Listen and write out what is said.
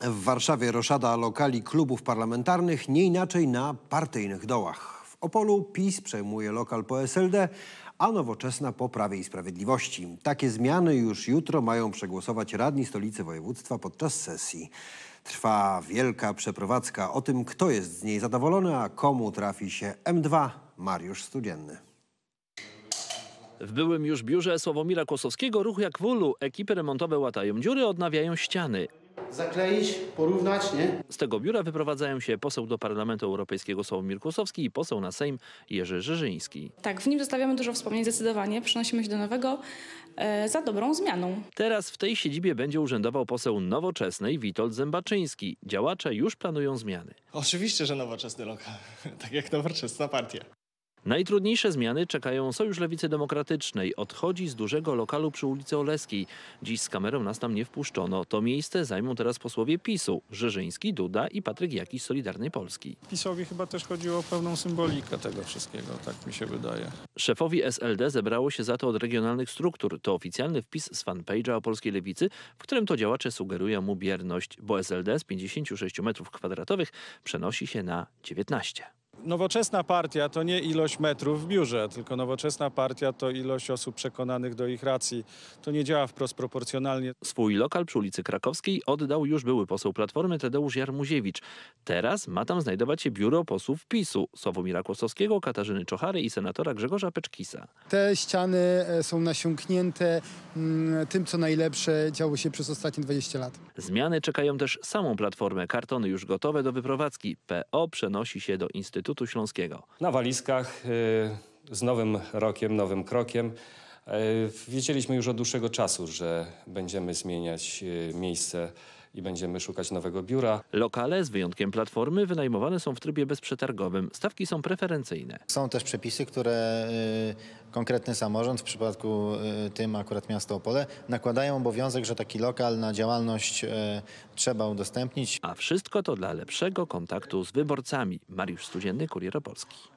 W Warszawie roszada lokali klubów parlamentarnych nie inaczej na partyjnych dołach. W Opolu PiS przejmuje lokal po SLD, a nowoczesna po Prawie i Sprawiedliwości. Takie zmiany już jutro mają przegłosować radni stolicy województwa podczas sesji. Trwa wielka przeprowadzka o tym, kto jest z niej zadowolony, a komu trafi się M2 Mariusz Studzienny. W byłym już biurze Sławomira Kosowskiego ruch jak wulu. Ekipy remontowe łatają dziury, odnawiają ściany zakleić, porównać, nie? Z tego biura wyprowadzają się poseł do Parlamentu Europejskiego Sławomir Kłosowski i poseł na Sejm Jerzy Żyżyński. Tak, w nim zostawiamy dużo wspomnień zdecydowanie, przenosimy się do nowego e, za dobrą zmianą. Teraz w tej siedzibie będzie urzędował poseł nowoczesnej Witold Zębaczyński. Działacze już planują zmiany. Oczywiście, że nowoczesny lokal, tak jak nowoczesna partia. Najtrudniejsze zmiany czekają Sojusz Lewicy Demokratycznej. Odchodzi z dużego lokalu przy ulicy Oleskiej. Dziś z kamerą nas tam nie wpuszczono. To miejsce zajmą teraz posłowie PiSu. Rzeżyński, Duda i Patryk Jakiś Solidarnej Polski. PiSowi chyba też chodziło o pewną symbolikę tego wszystkiego, tak mi się wydaje. Szefowi SLD zebrało się za to od regionalnych struktur. To oficjalny wpis z fanpage'a o polskiej lewicy, w którym to działacze sugerują mu bierność, bo SLD z 56 metrów kwadratowych przenosi się na 19 nowoczesna partia to nie ilość metrów w biurze, tylko nowoczesna partia to ilość osób przekonanych do ich racji. To nie działa wprost proporcjonalnie. Swój lokal przy ulicy Krakowskiej oddał już były poseł Platformy Tadeusz Jarmuziewicz. Teraz ma tam znajdować się biuro posłów PiSu Sławomira Kłosowskiego, Katarzyny Czochary i senatora Grzegorza Peczkisa. Te ściany e, są nasiąknięte mm, tym, co najlepsze działo się przez ostatnie 20 lat. Zmiany czekają też samą Platformę. Kartony już gotowe do wyprowadzki. PO przenosi się do Instytutu Instytutu Śląskiego. Na walizkach y, z nowym rokiem, nowym krokiem. Y, wiedzieliśmy już od dłuższego czasu, że będziemy zmieniać y, miejsce i będziemy szukać nowego biura. Lokale, z wyjątkiem Platformy, wynajmowane są w trybie bezprzetargowym. Stawki są preferencyjne. Są też przepisy, które y, konkretny samorząd, w przypadku y, tym akurat miasto Opole, nakładają obowiązek, że taki lokal na działalność y, trzeba udostępnić. A wszystko to dla lepszego kontaktu z wyborcami. Mariusz Studzienny, Kurier Polski.